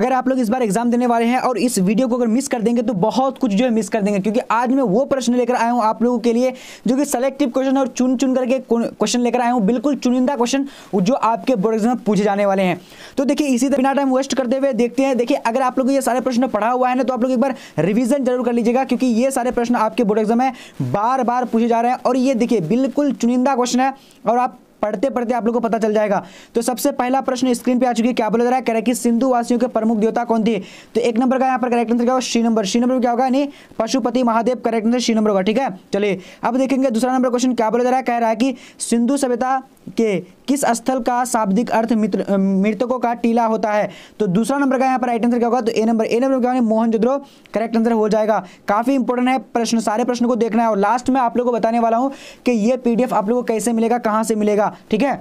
अगर आप लोग इस बार एग्जाम देने वाले हैं और इस वीडियो को अगर मिस कर देंगे तो बहुत कुछ जो है मिस कर देंगे क्योंकि आज मैं वो प्रश्न लेकर आया हूँ आप लोगों के लिए जो कि सेलेक्टिव क्वेश्चन और चुन चुन करके क्वेश्चन लेकर आया हूं बिल्कुल चुनिंदा क्वेश्चन जो आपके बोर्ड एग्जाम में पूछे जाने वाले हैं तो देखिए इसी तरह टाइम वेस्ट करते हुए देखते हैं देखिए अगर आप लोग ये सारे प्रश्न पढ़ा हुआ है ना तो आप लोग एक बार रिविजन जरूर कर लीजिएगा क्योंकि ये सारे प्रश्न आपके बोर्ड एग्जाम में बार बार पूछे जा रहे हैं और ये देखिए बिल्कुल चुनिंदा क्वेश्चन है और आप पढ़ते पढ़ते आप लोग को पता चल जाएगा तो सबसे पहला प्रश्न स्क्रीन पे आ चुकी है क्या बोला जा रहा है कह रहा है कि सिंधु वासियों के प्रमुख देवता कौन थे तो एक नंबर का यहाँ पर करेक्ट आंसर क्या होगा श्री नंबर श्री नंबर क्या होगा यानी पशुपति महादेव करेक्ट आंसर श्री नंबर होगा ठीक है चलिए अब देखेंगे दूसरा नंबर क्वेश्चन क्या बोला जा रहा है कह रहा है कि सिंधु सभ्यता के किस स्थल का शाब्दिक अर्थ मित्र मृतकों का टीला होता है तो दूसरा नंबर का यहाँ पर राइट आंसर क्या होगा तो ए नंबर ए नंबर क्या मोहनजोदड़ो करेक्ट आंसर हो जाएगा काफी इंपॉर्टेंट है प्रश्न सारे प्रश्न को देखना है और लास्ट में आप लोग को बताने वाला हूँ कि ये पीडीएफ आप लोग को कैसे मिलेगा कहाँ से मिलेगा ठीक है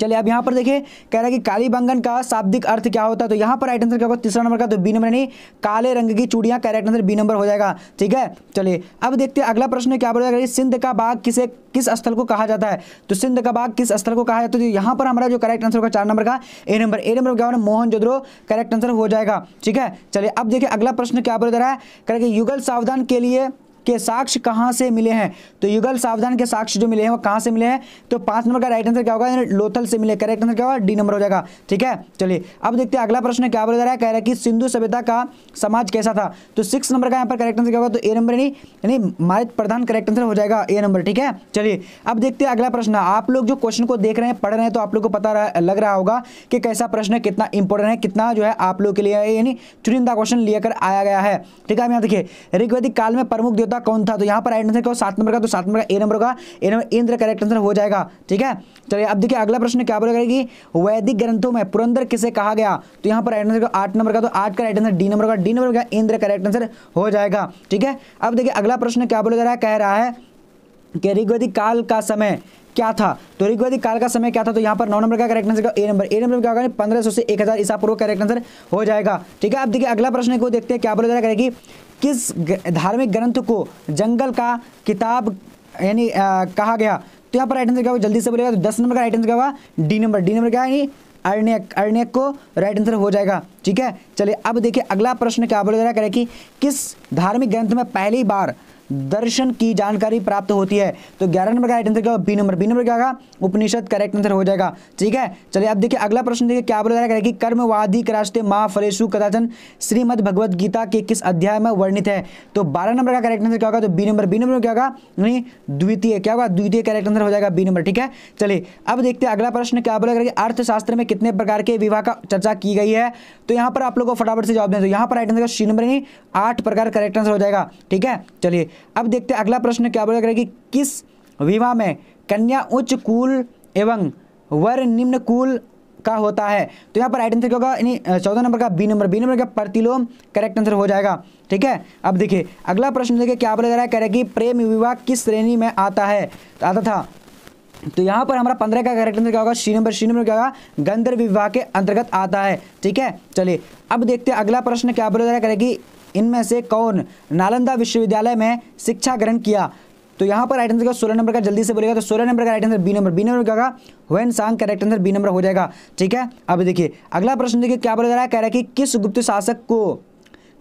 चलिए अब यहाँ पर देखिए कह रहा है कि काली बंगन का शाब्दिक अर्थ क्या होता है तो यहाँ पर राइट आंसर क्या होगा तीसरा नंबर का तो बी नंबर नहीं काले रंग की चूड़ियाँ कैरेक्ट आंसर बी नंबर हो जाएगा ठीक है चलिए अब देखते हैं अगला प्रश्न क्या जाएगा सिंध का बाग किसे किस स्थल को कहा जाता है तो सिंध का बाग किस स्थल को कहा जाता है तो यहाँ पर हमारा जो करेक्ट आंसर होगा चार नंबर का ए नंबर ए नंबर क्या होगा मोहन जोद्रो करेक्ट आंसर हो जाएगा ठीक है चलिए अब देखिए अगला प्रश्न क्या बोल रहा है कह करेक्ट युगल सावधान के लिए के साक्ष कहां से मिले हैं तो युगल सावधान के साक्ष जो मिले हैं वो कहां से मिले हैं तो पांच नंबर का राइट आंसर क्या होगा लोथल से मिले करेक्ट आंसर क्या होगा डी नंबर हो जाएगा ठीक है चलिए अब देखते हैं अगला प्रश्न क्या बोल जा रहा है कह रहा है कि सिंधु सभ्यता का समाज कैसा था तो सिक्स नंबर का यहाँ पर करेक्ट आंसर क्या होगा तो ए नंबर नहीं यानी मारित प्रधान करेक्ट आंसर हो जाएगा ए नंबर ठीक है चलिए अब देखते हैं अगला प्रश्न आप लोग जो क्वेश्चन को देख रहे हैं पढ़ रहे हैं तो आप लोग को पता लग रहा होगा कि कैसा प्रश्न है कितना इंपॉर्टेंट है कितना जो है आप लोग के लिए चुनिंदा क्वेश्चन लेकर आया गया है ठीक है आप यहाँ देखिए ऋग्वैदिक काल में प्रमुख देवता था कौन था तो यहाँ पर राइट आंसर क्या सात नंबर का तो सात नंबर का ए नंबर का A number Indra correct answer हो जाएगा ठीक है चलिए अब देखिए अगला प्रश्न क्या बोला करेगी वैदिक ग्रंथों में पुरंदर किसे कहा गया तो यहाँ पर राइट आंसर आठ नंबर का तो आठ का राइट आंसर डी नंबर का डी नंबर का इंद्र करेक्ट आंसर हो जाएगा ठीक है अब देखिए अगला प्रश्न क्या बोला जा रहा है कह रहा है कि ऋग्वेदिक काल का समय क्या था तो ऋग्वेदिक काल का समय क्या था तो यहाँ पर नौ नंबर का correct answer A number A number क्या होगा पंद्रह सौ से एक हज़ार ईसा पूर्व करेक्ट आंसर हो जाएगा ठीक है अब देखिए अगला प्रश्न को देखते हैं क्या बोला जा रहा है कि किस धार्मिक ग्रंथ को जंगल का किताब यानी कहा गया तो यहाँ पर राइट आंसर क्या हुआ जल्दी से बोलेगा तो दस नंबर का राइट आंसर क्या हुआ डी नंबर डी नंबर क्या है अर्ण्यक अर्ण्यक को राइट आंसर हो जाएगा ठीक है चलिए अब देखिए अगला प्रश्न क्या बोला जा रहा है कि किस धार्मिक ग्रंथ में पहली बार दर्शन की जानकारी प्राप्त होती है तो ग्यारह नंबर का राइट आंसर क्या होगा बी नंबर बी नंबर क्या होगा उपनिषद करेक्ट आंसर हो जाएगा ठीक है चलिए अब देखिए अगला प्रश्न देखिए क्या बोला जाएगा कि कर्मवादी के रास्ते फलेशु कदाचन श्रीमद भगवद गीता के किस अध्याय में वर्णित है तो बारह नंबर का करेक्ट आंसर क्या होगा तो बी नंबर बी नंबर क्या होगा नहीं द्वितीय क्या होगा द्वितीय करेक्ट आंसर हो जाएगा बी नंबर ठीक है चलिए अब देखते हैं अगला प्रश्न क्या बोला कि अर्थशास्त्र में कितने प्रकार के विवाह का चर्चा की गई है तो यहाँ पर आप लोगों को फटाफट से जवाब दें तो यहाँ पर राइट आंसर सी नंबर नहीं आठ प्रकार करेक्ट आंसर हो जाएगा ठीक है चलिए अब देखते हैं अगला प्रश्न क्या बोला कि किस विवाह में कन्या उच्च कुल एवं वर निम्न कुल का होता है तो यहाँ पर राइट आंसर क्या होगा यानी चौदह नंबर का बी नंबर बी नंबर का प्रतिलोम करेक्ट आंसर हो जाएगा ठीक है अब देखिए अगला प्रश्न देखिए क्या बोला जा रहा है कह रहा कि प्रेम विवाह किस श्रेणी में आता है तो आता था तो यहाँ पर हमारा पंद्रह का करेक्ट आंसर क्या होगा सी नंबर सी नंबर क्या होगा गंधर्व विवाह के अंतर्गत आता है ठीक है चलिए अब देखते हैं अगला प्रश्न क्या बोला जा रहा है कह रहा कि इनमें से कौन नालंदा विश्वविद्यालय में शिक्षा ग्रहण किया तो यहाँ पर राइट आंसर का सोलह नंबर का जल्दी से बोलेगा तो सोलह नंबर का right answer B number B number क्या वेन सांग का राइट आंसर बी नंबर हो जाएगा ठीक है अब देखिए अगला प्रश्न देखिए क्या बोला जा रहा है कह रहा है कि किस गुप्त शासक को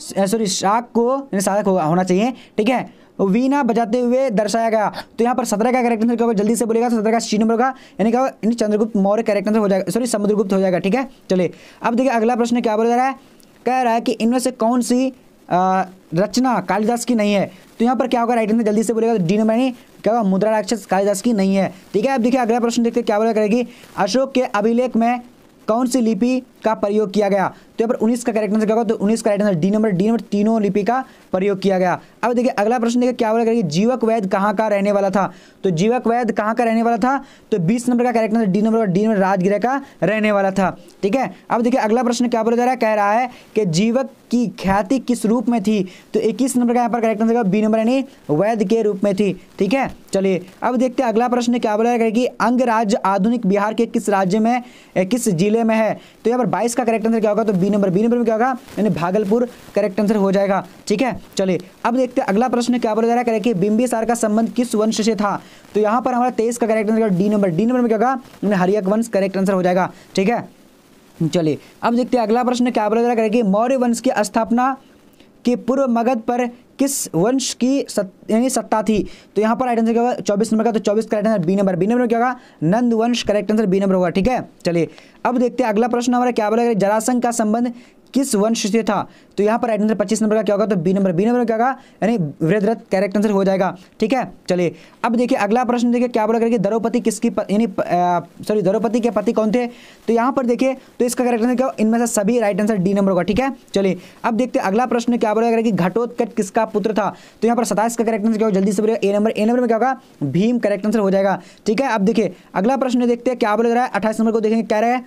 सॉरी शाक को शासक हो, होना चाहिए ठीक है वीना बजाते हुए दर्शाया गया तो यहाँ पर सत्रह का करेक्ट आंसर क्या होगा जल्दी से बोलेगा तो सत्रह का सी नंबर का यानी क्या होगा चंद्रगुप्त मौर्य करेक्ट आंसर हो जाएगा सॉरी समुद्रगुप्त हो जाएगा ठीक है चलिए अब देखिए अगला प्रश्न क्या बोला जा रहा है कह रहा है कि इनमें से कौन सी रचना कालिदास की नहीं है तो यहाँ पर क्या होगा राइट आंसर जल्दी से बोलेगा डी नंबर यानी क्या होगा मुद्रा राक्षस कालिदास की नहीं है ठीक है अब देखिए अगला प्रश्न देखते क्या बोला करेगी अशोक के अभिलेख में कौन सी लिपि का प्रयोग किया गया तो यहाँ पर उन्नीस का करेक्ट आंसर क्या होगा तो उन्नीस का right answer D number D number तीनों लिपि का प्रयोग किया गया अब देखिए अगला प्रश्न देखिए क्या बोला कि जीवक वैद कहाँ का रहने वाला था तो जीवक वैद कहाँ का रहने वाला था तो बीस नंबर का correct answer D number D number Rajgriha का रहने वाला था ठीक है अब देखिए अगला प्रश्न क्या बोला जा रहा है कह रहा है कि जीवक की ख्याति किस रूप में थी तो इक्कीस नंबर का यहाँ पर करेक्ट आंसर बी नंबर यानी वैद के रूप में थी ठीक है चलिए अब देखते हैं अगला प्रश्न क्या बोला जाएगा कि अंग राज्य आधुनिक बिहार के किस राज्य में किस जिले में है तो यहाँ पर बाईस का करेक्ट आंसर क्या होगा तो बी नंबर बी नंबर में क्या होगा यानी भागलपुर करेक्ट आंसर हो जाएगा ठीक है चलिए अब देखते हैं अगला प्रश्न क्या बोला जा रहा है कि बिंबिसार का संबंध किस वंश से था तो यहाँ पर हमारा तेईस का correct answer D number D number में क्या होगा हरियक वंश करेक्ट आंसर हो जाएगा ठीक है चलिए अब देखते हैं अगला प्रश्न क्या बोला जा रहा है मौर्य वंश की स्थापना के पूर्व मगध पर किस वंश की यानी सत्ता थी तो यहाँ पर राइट आंसर क्या होगा चौबीस नंबर का तो चौबीस correct answer B number B number क्या होगा नंद वंश करेक्ट आंसर बी नंबर होगा ठीक है चलिए अब देखते हैं अगला प्रश्न हमारा क्या बोला जरासंघ का संबंध किस वंश से था तो यहाँ पर राइट आंसर पच्चीस नंबर का क्या होगा तो बी नंबर बी नंबर क्या होगा यानी वृद्धरथ करेक्ट आंसर हो जाएगा ठीक है चलिए अब देखिए अगला प्रश्न देखिए क्या बोला करेगी द्रौपति किसकी यानी सॉरी द्रौपति के पति कौन थे तो यहाँ पर देखिए तो इसका करेक्ट आंसर क्या हो इनमें से सभी राइट आंसर डी नंबर होगा ठीक है चलिए अब देखते हैं अगला प्रश्न क्या बोला करेगी घटोत्कट किसका पुत्र था तो यहाँ पर सताइस का करेक्ट आंसर क्या होगा जल्दी से बोलेगा ए नंबर ए नंबर में क्या होगा भीम करेक्ट आंसर हो जाएगा ठीक है अब देखिए अगला प्रश्न देखते हैं क्या बोला जा रहा है अट्ठाईस नंबर को देखेंगे कह रहे हैं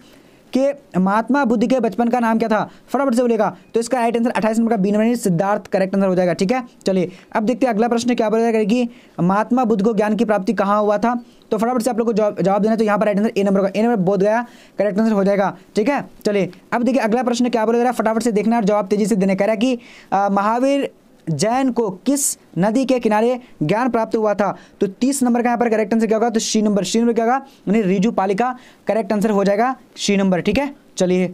कि महात्मा बुद्ध के बचपन का नाम क्या था फटाफट से बोलेगा तो इसका राइट आंसर अट्ठाईस नंबर का बीनवनी सिद्धार्थ करेक्ट आंसर हो जाएगा ठीक है चलिए अब देखते हैं अगला प्रश्न क्या बोला जाएगा कि महात्मा बुद्ध को ज्ञान की प्राप्ति कहाँ हुआ था तो फटाफट से आप लोग को जवाब देना तो यहाँ पर राइट आंसर ए नंबर का ए नंबर बोध गया करेक्ट आंसर हो जाएगा ठीक है चलिए अब देखिए अगला प्रश्न क्या बोला जा रहा है फटाफट से देखना और जवाब तेजी से देने कह रहा है कि महावीर जैन को किस नदी के किनारे ज्ञान प्राप्त हुआ था तो तीस नंबर का यहाँ पर करेक्ट आंसर क्या होगा तो शी नंबर शी नंबर क्या होगा यानी रिजू पालिका करेक्ट आंसर हो जाएगा शी नंबर ठीक है चलिए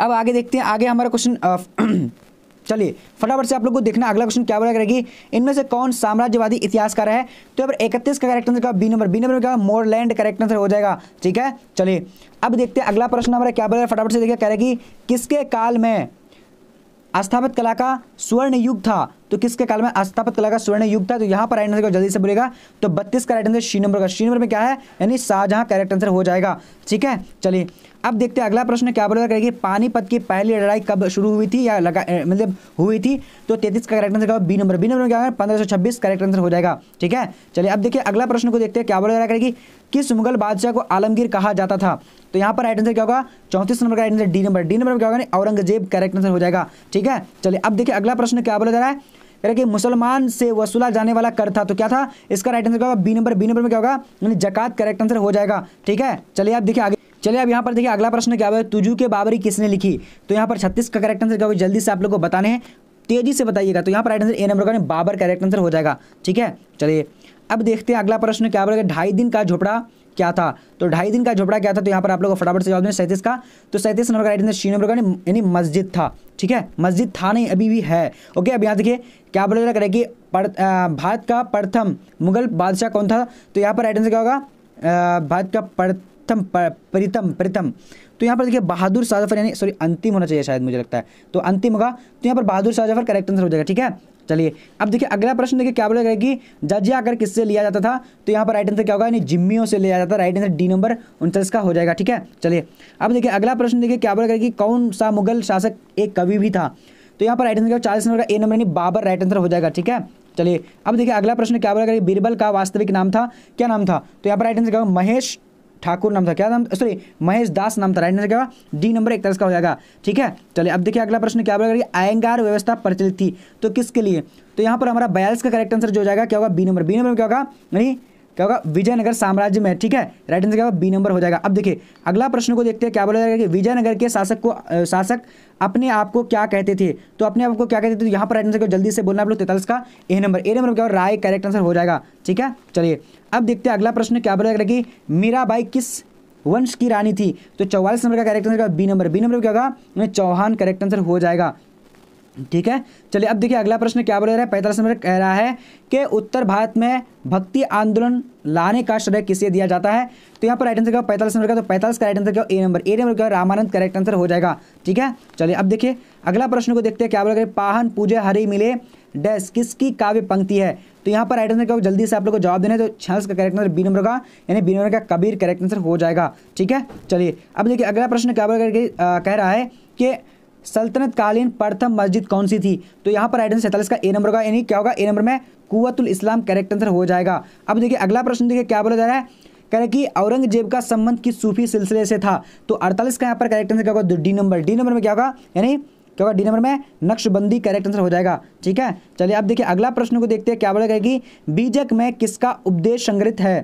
अब आगे देखते हैं आगे हमारा क्वेश्चन चलिए फटाफट से आप लोग को देखना अगला क्वेश्चन क्या बोला करेगी इनमें से कौन साम्राज्यवादी इतिहासकार है तो यहाँ पर इकतीस का करेक्ट आंसर क्या बी नंबर बी नंबर क्या मोरलैंड करेक्ट आंसर हो जाएगा ठीक है चलिए अब देखते हैं अगला प्रश्न हमारा क्या बोला फटाफट से देखिए करेगी किसके काल में आस्थापित कला का स्वर्ण युग था तो किसके काल में आस्थापत कला का स्वर्ण युग था तो यहां पर राइट आंसर जल्दी से बोलेगा तो बत्तीस का राइट आंसर शी नंबर का शी नंबर में क्या है यानी शाहजहाँ करेक्ट आंसर हो जाएगा ठीक है चलिए अब देखते हैं अगला प्रश्न क्या बोलेगा करेगी पानीपत की पहली लड़ाई कब शुरू हुई थी या लगा मतलब हुई थी तो तैतीस का करेक्ट आंसर क्या बी नंबर बी नंबर में क्या है पंद्रह सौ छब्बीस करेक्ट आंसर हो जाएगा ठीक है चलिए अब देखिए अगला प्रश्न को देखते हैं क्या बोलेगा करेगी किस मुगल बादशाह को आलमगीर कहा जाता था तो यहाँ पर राइट आंसर क्या होगा चौंतीस नंबर का right answer D number D number में क्या होगा औरंगजेब करेक्ट आंसर हो जाएगा ठीक है चलिए अब देखिए अगला प्रश्न क्या बोला जा रहा है कह कि मुसलमान से वसूला जाने वाला कर था तो क्या था इसका राइट आंसर क्या होगा बी नंबर बी नंबर में क्या होगा यानी जकात करेक्ट आंसर हो जाएगा ठीक है चलिए आप देखिए आगे चलिए अब यहाँ पर देखिए अगला प्रश्न क्या है तुजू के बाबरी किसने लिखी तो यहाँ पर छत्तीस का करेक्ट आंसर क्या होगा जल्दी से आप लोग को बताने हैं तेजी से बताइएगा तो यहाँ पर राइट आंसर ए नंबर का बाबर करेक्ट आंसर हो जाएगा ठीक है चलिए अब देखते हैं अगला प्रश्न क्या बोलेगा ढाई दिन का झोपड़ा क्या था तो ढाई दिन का झोपड़ा क्या था तो यहाँ पर आप लोग फटाफट से जवाब दें सैंतीस का तो सैंतीस नंबर का राइट आंसर शी नंबर का यानी मस्जिद था ठीक है मस्जिद था नहीं अभी भी है ओके अब यहाँ देखिए क्या बोला जा रहा है कि भारत का प्रथम मुगल बादशाह कौन था तो यहाँ पर राइट आंसर क्या होगा भारत का प्रथम प्रीतम प्रीतम तो यहाँ पर देखिए बहादुर जफर यानी सॉरी अंतिम होना चाहिए शायद मुझे लगता है तो अंतिम होगा तो यहाँ पर बहादुर जफर करेक्ट आंसर हो जाएगा ठीक है चलिए अब देखिए अगला प्रश्न देखिए क्या बोला गया कि जजिया अगर किससे लिया जाता था तो यहाँ पर राइट आंसर क्या होगा यानी जिम्मियों से लिया जाता राइट आंसर डी नंबर उनचालीस का हो जाएगा ठीक है चलिए अब देखिए अगला प्रश्न देखिए क्या बोला गया कि कौन सा मुगल शासक एक कवि भी था तो यहाँ पर राइट आंसर क्या चालीस नंबर का ए नंबर यानी बाबर राइट आंसर हो जाएगा ठीक है चलिए अब देखिए अगला प्रश्न क्या बोला गया बीरबल का वास्तविक नाम था क्या नाम था तो यहाँ पर राइट आंसर क्या होगा महेश ठाकुर नाम था क्या नाम सॉरी महेश दास नाम था राइट आंसर क्या होगा डी नंबर तरह का हो जाएगा ठीक है चलिए अब देखिए अगला प्रश्न क्या बोलेगा आयंगार व्यवस्था प्रचलित थी तो किसके लिए तो यहाँ पर हमारा बयालीस का करेक्ट आंसर जो हो जाएगा क्या होगा बी नंबर बी नंबर क्या होगा यानी क्या होगा विजयनगर साम्राज्य में ठीक है राइट आंसर क्या होगा बी नंबर हो जाएगा अब देखिए अगला प्रश्न को देखते हैं क्या बोला जाएगा कि विजयनगर के शासक को शासक अपने आप को क्या कहते थे तो अपने आप को क्या कहते थे तो यहाँ पर राइट आंसर को जल्दी से बोलना आप लोग तैतालीस का ए नंबर ए नंबर क्या राय करेक्ट आंसर हो जाएगा ठीक है चलिए अब देखते हैं अगला प्रश्न क्या बोला जाएगा कि मीराबाई किस वंश की रानी थी तो चौवालीस नंबर का correct answer B number B number क्या होगा चौहान करेक्ट आंसर हो जाएगा ठीक है चलिए अब देखिए अगला प्रश्न क्या बोल रहा है पैंतालीस नंबर कह रहा है कि उत्तर भारत में भक्ति आंदोलन लाने का श्रेय किसे दिया जाता है तो यहाँ पर राइट आंसर क्या पैंतालीस नंबर का तो पैंतालीस का राइट आंसर क्या ए नंबर ए नंबर क्या रामानंद करेक्ट आंसर हो जाएगा ठीक है चलिए अब देखिए अगला प्रश्न को देखते हैं क्या बोल रहे पाहन पूजे हरे मिले डैश किसकी काव्य पंक्ति है तो यहाँ पर राइट आंसर क्या जल्दी से आप लोग को जवाब देना है तो छियालीस का करेक्ट आंसर बी नंबर का यानी बी नंबर का कबीर करेक्ट आंसर हो जाएगा ठीक है चलिए अब देखिए अगला प्रश्न क्या बोल कह रहा है कि सल्तनत कालीन प्रथम मस्जिद कौन सी थी तो यहाँ पर आइडन सैतालीस का ए नंबर का यानी क्या होगा ए नंबर में कुतुल इस्लाम करेक्ट आंसर हो जाएगा अब देखिए अगला प्रश्न देखिए क्या बोला जा रहा है कह रहे कि औरंगजेब का संबंध किस सूफी सिलसिले से था तो अड़तालीस का यहाँ पर करेक्ट आंसर क्या होगा डी नंबर डी नंबर में क्या होगा यानी क्या होगा डी नंबर में नक्शबंदी करेक्ट आंसर हो जाएगा ठीक है चलिए अब देखिए अगला प्रश्न को देखते हैं क्या बोला गया कि बीजक में किसका उपदेश संग्रहित है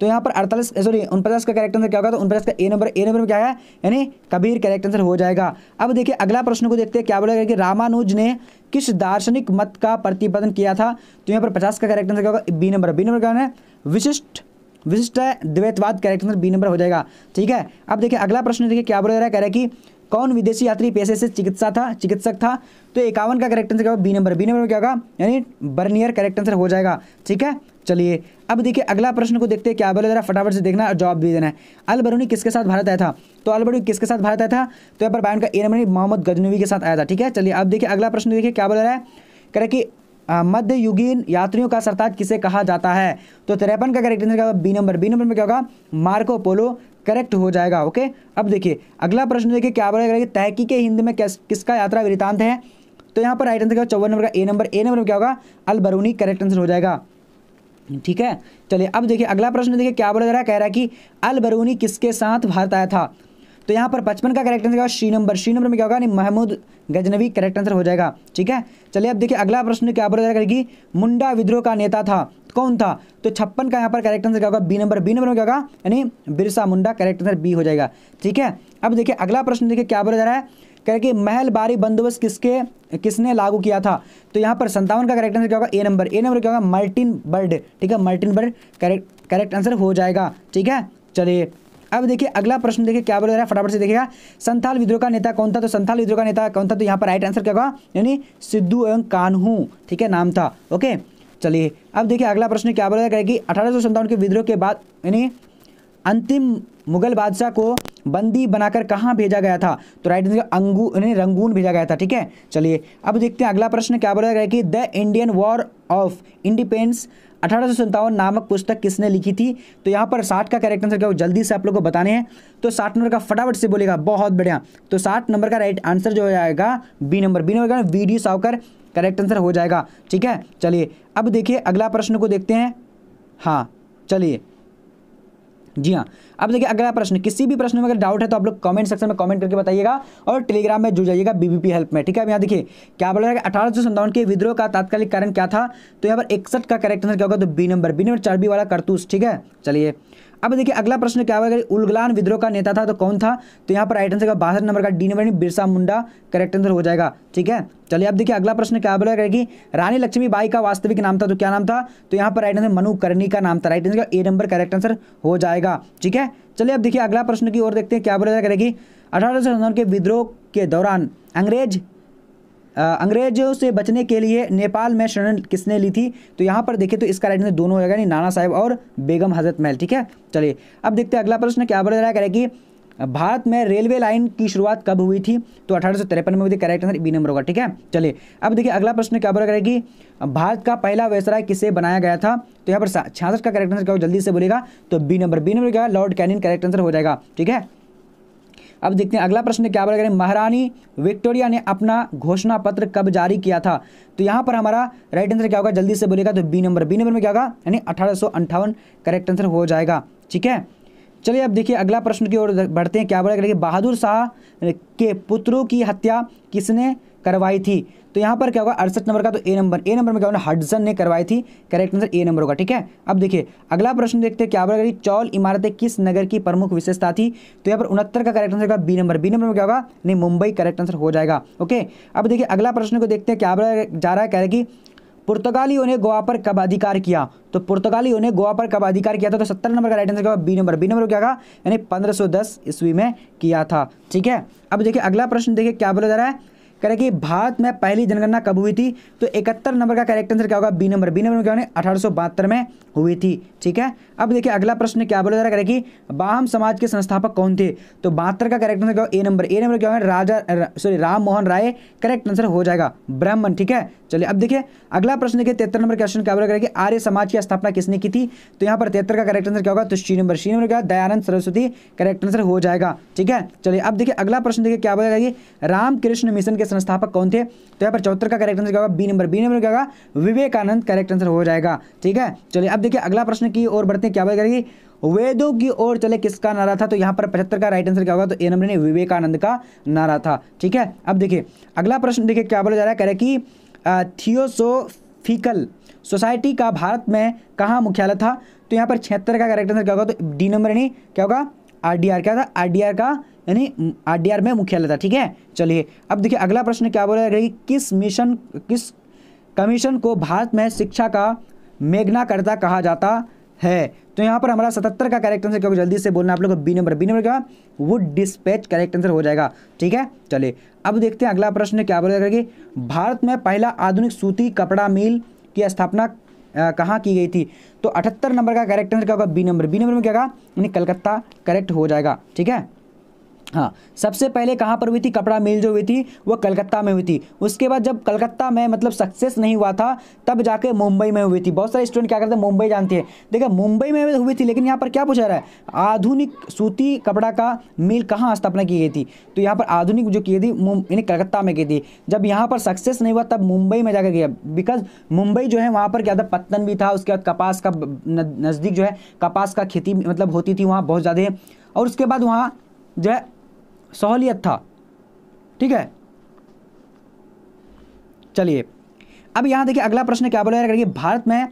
तो यहाँ पर अड़तालीस सॉरी eh, उनपचास का करेक्ट आंसर क्या होगा तो उनपचास का ए नंबर ए नंबर में क्या है यानी कबीर करेक्ट आंसर हो जाएगा अब देखिए अगला प्रश्न को देखते हैं क्या बोला गया कि रामानुज ने किस दार्शनिक मत का प्रतिपादन किया था तो यहाँ पर पचास का करेक्ट आंसर क्या होगा बी नंबर बी नंबर क्या है विशिष्ट विशिष्ट द्वैतवाद करेक्ट आंसर बी नंबर हो जाएगा ठीक है अब देखिए अगला प्रश्न देखिए क्या बोला जा रहा है कह रहा है कि कौन विदेशी यात्री पैसे से चिकित्सा था चिकित्सक था तो इक्यावन का करेक्ट आंसर क्या होगा बी नंबर बी नंबर क्या होगा यानी बर्नियर करेक्ट आंसर हो जाएगा ठीक है चलिए अब देखिए अगला प्रश्न को देखते हैं क्या बोले जरा फटाफट से देखना और जवाब भी देना है अल बरूनी किसके साथ भारत आया था तो अल बरूनी किसके साथ भारत आया था तो यहाँ पर बायन का ए नंबर मोहम्मद गजनवी के साथ आया था ठीक है चलिए अब देखिए अगला प्रश्न देखिए क्या बोल रहा है कह रहा कि मध्य युगीन यात्रियों का सरताज किसे कहा जाता है तो तिरपन का करेक्ट आंसर क्या होगा बी नंबर बी नंबर में क्या होगा मार्को पोलो करेक्ट हो जाएगा ओके अब देखिए अगला प्रश्न देखिए क्या बोला के हिंद में किसका यात्रा वृतांत है तो यहाँ पर राइट आंसर क्या चौवन नंबर का ए नंबर ए नंबर में क्या होगा अलबरूनी करेक्ट आंसर हो जाएगा ठीक है चलिए अब देखिए अगला प्रश्न देखिए क्या बोला जा रहा है कह रहा है कि अल बरूनी किसके साथ भारत आया था तो यहाँ पर बचपन का करेक्ट आंसर क्या होगा शी नंबर शी नंबर में क्या होगा महमूद गजनवी करेक्ट आंसर हो जाएगा ठीक है चलिए अब देखिए अगला प्रश्न क्या बोला जाएगा कि मुंडा विद्रोह का नेता था कौन था तो छप्पन का यहाँ पर करेक्ट आंसर क्या होगा बी नंबर बी नंबर में क्या होगा यानी Birsa Munda correct answer B हो जाएगा ठीक है अब देखिए अगला प्रश्न देखिए क्या बोला जा रहा है कह कि महल बारी बंदोबस्त किसके किसने लागू किया था तो यहाँ पर संतावन का करेक्ट आंसर क्या होगा ए नंबर ए नंबर क्या होगा मल्टीन बर्ड ठीक है Merttins Bird correct correct answer हो जाएगा ठीक है चलिए अब देखिए अगला प्रश्न देखिए क्या बोला जा रहा है फटाफट से देखिएगा संथाल विद्रोह का नेता कौन था तो संथाल विद्रोह का नेता कौन था तो यहाँ पर राइट आंसर क्या होगा यानी सिद्धू एवं कानहू ठीक है नाम था ओके चलिए अब देखिए अगला प्रश्न क्या बोला जा रहा है कि अठारह के विद्रोह के बाद यानी अंतिम मुगल बादशाह को बंदी बनाकर कहाँ भेजा गया था तो राइट आंसर अंगू यानी रंगून भेजा गया था ठीक है चलिए अब देखते हैं अगला प्रश्न क्या बोला गया कि the Indian war of independence अठारह नामक पुस्तक किसने लिखी थी तो यहाँ पर साठ का करेक्ट आंसर क्या हो जल्दी से आप लोग को बताने हैं तो साठ नंबर का फटाफट से बोलेगा बहुत बढ़िया तो साठ नंबर का राइट आंसर जो हो जाएगा बी नंबर बी नंबर का V D Savarkar correct answer हो जाएगा ठीक है चलिए अब देखिए अगला प्रश्न को देखते हैं हाँ चलिए जी हाँ अब देखिए अगला प्रश्न किसी भी प्रश्न में अगर डाउट है तो आप लोग कमेंट सेक्शन में कमेंट करके बताइएगा और टेलीग्राम में जुड़ जाइएगा बीबीपी हेल्प में ठीक है अब यहाँ देखिए क्या बोला है अठारह के विद्रोह का तात्कालिक कारण क्या था तो यहाँ पर इकसठ का करेक्ट आंसर क्या होगा तो बी नंबर बी नंबर चर्बी वाला करतूस ठीक है चलिए अब देखिए अगला प्रश्न क्या होगा उलगलान विद्रोह का नेता था तो कौन था तो यहाँ पर राइट आंसर का बासठ नंबर का D number Birsa Munda correct answer हो जाएगा ठीक है चलिए अब देखिए अगला प्रश्न क्या बोला कि रानी लक्ष्मी बाई का वास्तविक नाम था तो क्या नाम था तो यहाँ पर राइट आंसर मनु करनी का नाम था राइट आंसर का ए नंबर करेक्ट आंसर हो जाएगा ठीक है चलिए अब देखिए अगला प्रश्न की ओर देखते हैं क्या बोला करेगी अठारह के विद्रोह के दौरान अंग्रेज अंग्रेजों से बचने के लिए नेपाल में शरण किसने ली थी तो यहाँ पर देखिए तो इसका राइट दोनों हो जाएगा नाना साहब और बेगम हजरत महल ठीक है चलिए अब देखते हैं अगला प्रश्न क्या बोला जा रहा है कि भारत में रेलवे लाइन की शुरुआत कब हुई थी तो अठारह में मुझे correct answer B e number होगा ठीक है चलिए अब देखिए अगला प्रश्न क्या बोला करेगी भारत का पहला वैसराय किसे बनाया गया था तो यहाँ पर छियासठ का करेक्ट आंसर क्या जल्दी से बोलेगा तो बी नंबर बी नंबर क्या लॉर्ड कैनिन करेक्ट आंसर हो जाएगा ठीक है अब देखते हैं अगला प्रश्न क्या बोला करें महारानी विक्टोरिया ने अपना घोषणा पत्र कब जारी किया था तो यहाँ पर हमारा राइट आंसर क्या होगा जल्दी से बोलेगा तो बी नंबर बी नंबर में क्या होगा यानी अठारह करेक्ट आंसर हो जाएगा ठीक है चलिए अब देखिए अगला प्रश्न की ओर बढ़ते हैं क्या बोला कि बहादुर शाह के पुत्रों की हत्या किसने करवाई थी तो यहाँ पर क्या होगा अड़सठ नंबर का तो ए नंबर ए नंबर में क्या होगा हडसन ने करवाई थी करेक्ट आंसर ए नंबर होगा ठीक है अब देखिए अगला प्रश्न देखते हैं क्या बोला चौल इमारतें किस नगर की प्रमुख विशेषता थी तो यहाँ पर उनहत्तर का करेक्ट आंसर होगा बी नंबर बी नंबर में क्या होगा नहीं मुंबई करेक्ट आंसर हो जाएगा ओके अब देखिए अगला प्रश्न को देखते हैं क्या बोला जा रहा है कह रहे कि पुर्तगालियों ने गोवा पर कब अधिकार किया तो पुर्तगालियों ने गोवा पर कब अधिकार किया था तो सत्तर नंबर का राइट आंसर क्या बी नंबर बी नंबर क्या यानी पंद्रह ईस्वी में किया था ठीक है अब देखिए अगला प्रश्न देखिए क्या बोला जा रहा है कह रहे कि भारत में पहली जनगणना कब हुई थी तो इकहत्तर नंबर का करेक्ट आंसर क्या होगा बी नंबर बी नंबर क्या होने अठारह में हुई थी ठीक है अब देखिए अगला प्रश्न क्या बोला जा रहा है कि बाहम समाज के संस्थापक कौन थे तो बहत्तर का करेक्ट आंसर क्या ए नंबर ए नंबर क्या होगा Raja sorry Ram Mohan Roy correct answer हो जाएगा ब्राह्मण ठीक है चलिए अब देखिए अगला प्रश्न देखिए तेहत्तर नंबर क्वेश्चन क्या बोला गया कि आर्य समाज की स्थापना किसने की थी तो यहाँ पर तेहत्तर का करेक्ट आंसर क्या होगा तो सी नंबर सी नंबर क्या दयानंद सरस्वती करेक्ट आंसर हो जाएगा ठीक है चलिए अब देखिए अगला प्रश्न देखिए क्या बोला गया कि रामकृष्ण मिशन के संस्थापक कौन थे तो यहाँ पर चौथर का करेक्ट आंसर क्या होगा बी नंबर बी नंबर क्या होगा विवेकानंद करेक्ट आंसर हो जाएगा ठीक है चलिए अब देखिए अगला प्रश्न की ओर बढ़ते हैं क्या बात करेगी वेदों की ओर चले किसका नारा था तो यहाँ पर पचहत्तर का राइट आंसर क्या होगा तो ए नंबर ने विवेकानंद का नारा था ठीक है अब देखिए अगला प्रश्न देखिए क्या बोला जा रहा है कह कि थियोसोफिकल सोसाइटी का भारत में कहाँ मुख्यालय था तो यहाँ पर छिहत्तर का करेक्ट आंसर क्या होगा तो डी नंबर ने क्या होगा आर क्या था आर का यानी आरडीआर में मुख्यालय था ठीक है चलिए अब देखिए अगला प्रश्न क्या बोला जाएगा कि किस मिशन किस कमीशन को भारत में शिक्षा का मेघनाकर्ता कहा जाता है तो यहाँ पर हमारा सतहत्तर का करेक्ट आंसर क्योंकि जल्दी से बोलना आप लोग बी नंबर बी नंबर क्या वुड डिस्पैच करेक्ट आंसर हो जाएगा ठीक है चलिए अब देखते हैं अगला प्रश्न क्या बोला जाएगा कि भारत में पहला आधुनिक सूती कपड़ा मिल की स्थापना कहाँ की गई थी तो अठहत्तर नंबर का करेक्ट आंसर क्या होगा बी नंबर बी नंबर में क्या होगा यानी कलकत्ता करेक्ट हो जाएगा ठीक है हाँ सबसे पहले कहाँ पर हुई थी कपड़ा मिल जो हुई थी वो कलकत्ता में हुई थी उसके बाद जब कलकत्ता में मतलब सक्सेस नहीं हुआ था तब जाके मुंबई में हुई थी बहुत सारे स्टूडेंट क्या करते हैं मुंबई जानते हैं देखिए मुंबई में हुई थी लेकिन यहाँ पर क्या पूछा रहा है आधुनिक सूती कपड़ा का मिल कहाँ स्थापना की गई थी तो यहाँ पर आधुनिक जो की थी यानी कलकत्ता में की थी जब यहाँ पर सक्सेस नहीं हुआ तब मुंबई में जाकर गया बिकॉज मुंबई जो है वहाँ पर क्या था पत्तन भी था उसके बाद कपास का नज़दीक जो है कपास का खेती मतलब होती थी वहाँ बहुत ज़्यादा और उसके बाद वहाँ जो है सहूलियत था ठीक है चलिए अब यहां देखिए अगला प्रश्न क्या बोला करिए भारत में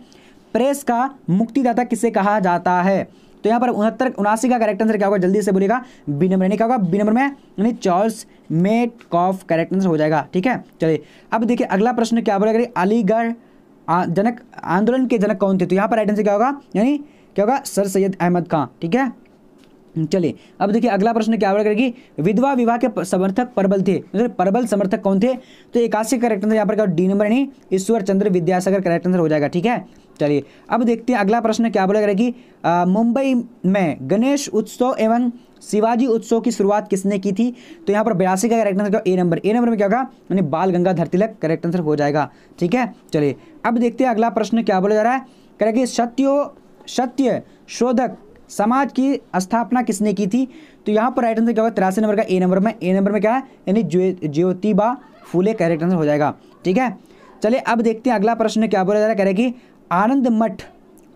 प्रेस का मुक्तिदाता किसे कहा जाता है तो यहां पर उनहत्तर उनासी का करेक्ट आंसर क्या होगा जल्दी से बोलेगा बी नंबर क्या होगा बी नंबर में यानी Charles Metcalfe correct answer हो जाएगा ठीक है चलिए अब देखिए अगला प्रश्न क्या बोला जाएगा अलीगढ़ जनक आंदोलन के जनक कौन थे तो यहां पर राइट आंसर क्या होगा यानी क्या होगा सर सैयद अहमद खां ठीक है हम्म, चलिए अब देखिए अगला प्रश्न क्या करेगी विधवा विवाह के समर्थक प्रबल थे मतलब प्रबल समर्थक कौन थे तो इक्यासी करेक्ट आंसर यहाँ पर क्या डी नंबर नहीं ईश्वर चंद्र विद्यासागर करेक्ट आंसर हो जाएगा ठीक है चलिए अब देखते हैं अगला प्रश्न क्या बोला करेगी मुंबई में गणेश उत्सव एवं शिवाजी उत्सव की शुरुआत किसने की थी तो यहाँ पर बयासी का correct answer A number A number में क्या होगा यानी बाल गंगाधर तिलक करेक्ट आंसर हो जाएगा ठीक है चलिए अब देखते हैं अगला प्रश्न क्या बोला जा रहा है करेगी सत्यो सत्य शोधक समाज की स्थापना किसने की थी तो यहाँ पर राइट आंसर क्या होगा तिरासी नंबर का ए नंबर में ए नंबर में क्या है यानी ज्योतिबा फूले करेक्ट आंसर हो जाएगा ठीक है चलिए अब देखते हैं अगला प्रश्न क्या बोला जा रहा है कह रहे कि आनंद मठ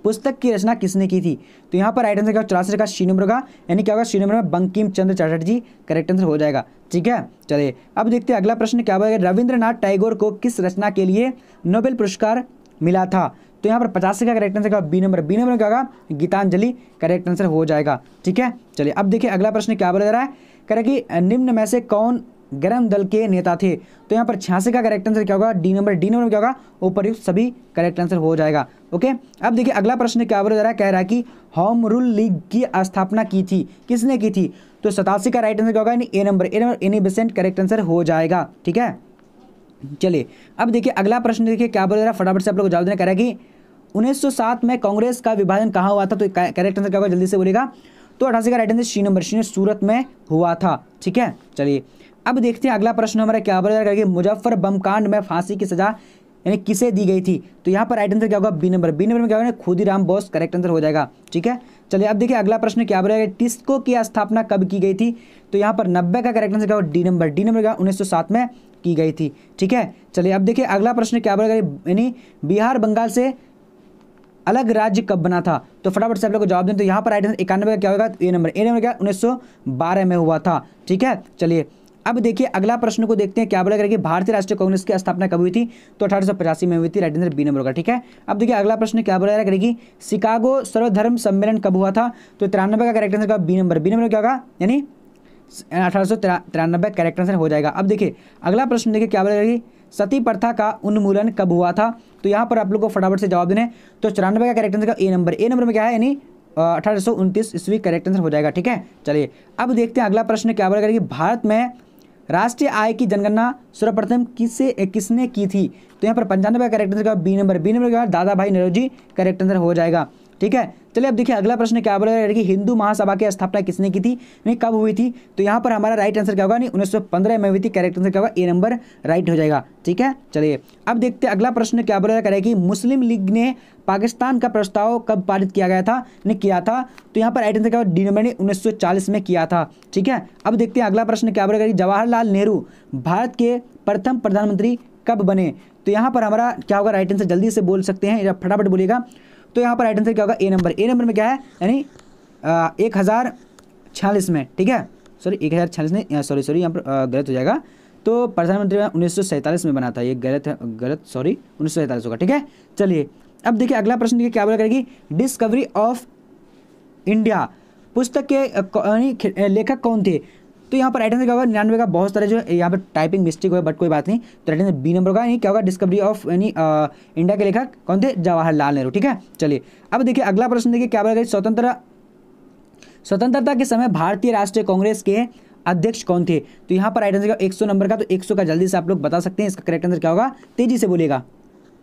पुस्तक की रचना किसने की थी तो यहाँ पर राइट आंसर क्या होगा चौरासी का सी नंबर का यानी क्या होगा सी नंबर में बंकिम चंद्र चटर्जी करेक्ट आंसर हो जाएगा ठीक है चलिए अब देखते हैं अगला प्रश्न क्या बोलेगा रविंद्रनाथ टैगोर को किस रचना के लिए नोबेल पुरस्कार मिला था तो यहाँ पर पचास से करेक्ट आंसर क्या बी नंबर बी नंबर क्या होगा गीतांजलि करेक्ट आंसर हो जाएगा ठीक है चलिए अब देखिए अगला प्रश्न क्या बोला जा रहा है कह रहा है कि निम्न में से कौन गर्म दल के नेता थे तो यहाँ पर छियासी का करेक्ट आंसर क्या होगा डी नंबर डी नंबर क्या होगा उपरयुक्त सभी करेक्ट आंसर हो जाएगा ओके अब देखिए अगला प्रश्न क्या बोला जा रहा है कह रहा है कि होम रूल लीग की स्थापना की थी किसने की थी तो सतासी का राइट आंसर क्या होगा A number A number Besant correct answer हो जाएगा ठीक है चलिए अब देखिए अगला प्रश्न देखिए क्या बोल रहा है फटाफट से आप लोग जवाब देना कह रहा है कि 1907 में कांग्रेस का विभाजन कहाँ हुआ था तो करेक्ट आंसर क्या होगा जल्दी से बोलेगा तो अठासी का right answer C number C Surat में हुआ था ठीक है चलिए अब देखते हैं अगला प्रश्न हमारा क्या बोल रहा है मुजफ्फर बम कांड में फांसी की सजा यानी किसे दी गई थी तो यहाँ पर राइट आंसर क्या होगा बी नंबर बी नंबर में क्या होगा राम बोस करेक्ट आंसर हो जाएगा ठीक है चलिए अब देखिए अगला प्रश्न क्या बोला टिस्को की स्थापना कब की गई थी तो यहाँ पर नब्बे का करेक्ट आंसर क्या होगा डी नंबर डी नंबर क्या उन्नीस सौ में की गई थी ठीक है चलिए अब देखिए अगला प्रश्न क्या बोला यानी बिहार बंगाल से अलग राज्य कब बना था तो फटाफट से आप लोग को जवाब दें तो यहाँ पर राइट इक्यानवे का क्या होगा ए नंबर ए नंबर क्या उन्नीस में हुआ था ठीक है चलिए अब देखिए अगला प्रश्न को देखते हैं क्या बोला कि भारतीय राष्ट्रीय कांग्रेस की स्थापना कब हुई थी तो अठारह में हुई थी राइट आंसर बी नंबर का ठीक है अब देखिए अगला प्रश्न क्या बोला कि शिकागो सर्वधर्म सम्मेलन कब हुआ था तो तिरानवे का correct answer B number B number क्या होगा यानी अठारह सौ तिरानबे करेक्ट आंसर हो जाएगा अब देखिए अगला प्रश्न देखिए क्या बोला सती प्रथा का उन्मूलन कब हुआ था तो यहाँ पर आप लोग को फटाफट से जवाब देने तो चौरानबे का कैरेक्टर का ए नंबर ए नंबर में क्या है यानी अठारह सौ उनतीस ईस्वी करेक्ट आंसर हो जाएगा ठीक है चलिए अब देखते हैं अगला प्रश्न क्या बोला कि भारत में राष्ट्रीय आय की जनगणना सर्वप्रथम किसे किसने की थी तो यहाँ पर पंचानवे का करेक्ट आंसर का बी नंबर बी नंबर बाद दादा भाई नरोजी कैरेक्टर करेक्ट आंसर हो जाएगा ठीक है चलिए अब देखिए अगला प्रश्न क्या बोला कि हिंदू महासभा की स्थापना किसने की थी नहीं कब हुई थी तो यहाँ पर हमारा राइट आंसर क्या होगा नहीं उन्नीस में हुई थी करेक्ट आंसर क्या होगा ए नंबर राइट हो जाएगा ठीक है चलिए अब देखते हैं अगला प्रश्न क्या बोला रहा कि मुस्लिम लीग ने पाकिस्तान का प्रस्ताव कब पारित किया गया था ने किया था तो यहाँ पर राइट आंसर क्या होगा डी नंबर ने उन्नीस में किया था ठीक है अब देखते हैं अगला प्रश्न क्या बोला रहा जवाहरलाल नेहरू भारत के प्रथम प्रधानमंत्री कब बने तो यहाँ पर हमारा क्या होगा राइट आंसर जल्दी से बोल सकते हैं फटाफट बोलेगा तो यहाँ पर राइट आंसर क्या होगा ए नंबर ए नंबर में क्या है यानी एक हज़ार छियालीस में ठीक है सॉरी एक हज़ार छियालीस नहीं सॉरी सॉरी यहाँ पर गलत हो जाएगा तो प्रधानमंत्री उन्नीस में बना था ये गलत गलत सॉरी उन्नीस होगा ठीक है चलिए अब देखिए अगला प्रश्न देखिए क्या बोला करेगी डिस्कवरी ऑफ इंडिया पुस्तक के लेखक कौन थे तो यहाँ पर आइटम क्या होगा निन्यानवे का बहुत सारे जो यहाँ पर टाइपिंग मिस्टेक हुआ बट कोई बात नहीं तो आइटम बी नंबर का यानी क्या होगा डिस्कवरी ऑफ यानी इंडिया के लेखक कौन थे जवाहरलाल नेहरू ठीक है चलिए अब देखिए अगला प्रश्न देखिए क्या बोला स्वतंत्र स्वतंत्रता के समय भारतीय राष्ट्रीय कांग्रेस के अध्यक्ष कौन थे तो यहाँ पर आइटम आंसर एक सौ नंबर का तो एक का जल्दी से आप लोग बता सकते हैं इसका करेक्ट आंसर क्या होगा तेजी से बोलेगा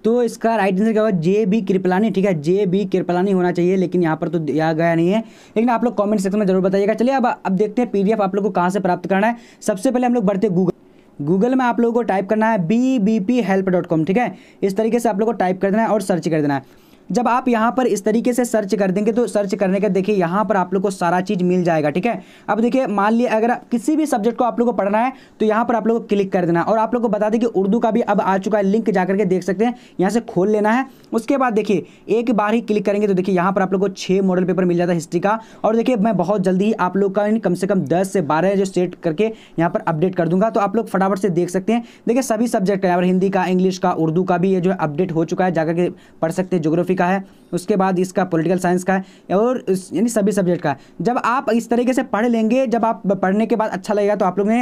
तो इसका राइट आंसर क्या होगा जे बी कृपलानी ठीक है जे बी कृपलानी होना चाहिए लेकिन यहाँ पर तो दिया गया नहीं है लेकिन आप लोग कमेंट सेक्शन में जरूर बताइएगा चलिए अब अब देखते हैं पीडीएफ आप लोग को कहाँ से प्राप्त करना है सबसे पहले हम लोग बढ़ते गूगल गूगल में आप लोगों को टाइप करना है B B P help dot com ठीक है इस तरीके से आप लोगों को टाइप कर देना है और सर्च कर देना है जब आप यहाँ पर इस तरीके से सर्च कर देंगे तो सर्च करने का देखिए यहाँ पर आप लोग को सारा चीज़ मिल जाएगा ठीक है अब देखिए मान लीजिए अगर किसी भी सब्जेक्ट को आप लोग को पढ़ना है तो यहाँ पर आप लोग को क्लिक कर देना और आप लोग को बता दें कि उर्दू का भी अब आ चुका है लिंक जा करके देख सकते हैं यहाँ से खोल लेना है उसके बाद देखिए एक बार ही क्लिक करेंगे तो देखिए यहाँ पर आप लोग को छः मॉडल पेपर मिल जाता है हिस्ट्री का और देखिए मैं बहुत जल्दी ही आप लोग का कम से कम दस से बारह जो सेट करके यहाँ पर अपडेट कर दूंगा तो आप लोग फटाफट से देख सकते हैं देखिए सभी सब्जेक्ट यहाँ पर हिंदी का इंग्लिश का उर्दू का भी ये जो अपडेट हो चुका है जाकर के पढ़ सकते हैं जोग्राफी का है उसके बाद इसका पॉलिटिकल साइंस का है और यानी सभी सब्जेक्ट का जब आप इस तरीके से पढ़ लेंगे जब आप पढ़ने के बाद अच्छा लगेगा तो आप लोग ने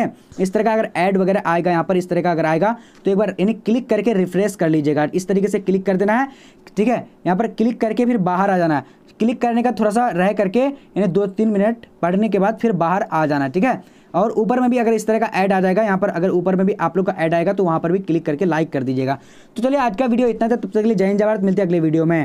इस तरह का अगर ऐड वगैरह आएगा यहाँ पर इस तरह का अगर आएगा तो एक बार यानी क्लिक करके रिफ्रेश कर लीजिएगा इस तरीके से क्लिक कर देना है ठीक है यहाँ पर क्लिक करके फिर बाहर आ जाना है क्लिक करने का थोड़ा सा रह करके यानी दो तीन मिनट पढ़ने के बाद फिर बाहर आ जाना ठीक है और ऊपर में भी अगर इस तरह का ऐड आ जाएगा यहाँ पर अगर ऊपर में भी आप लोग का ऐड आएगा तो वहाँ पर भी क्लिक करके लाइक कर दीजिएगा तो चलिए आज का वीडियो इतना था तब तक के लिए जय हिंद जवाहर मिलते हैं अगले वीडियो में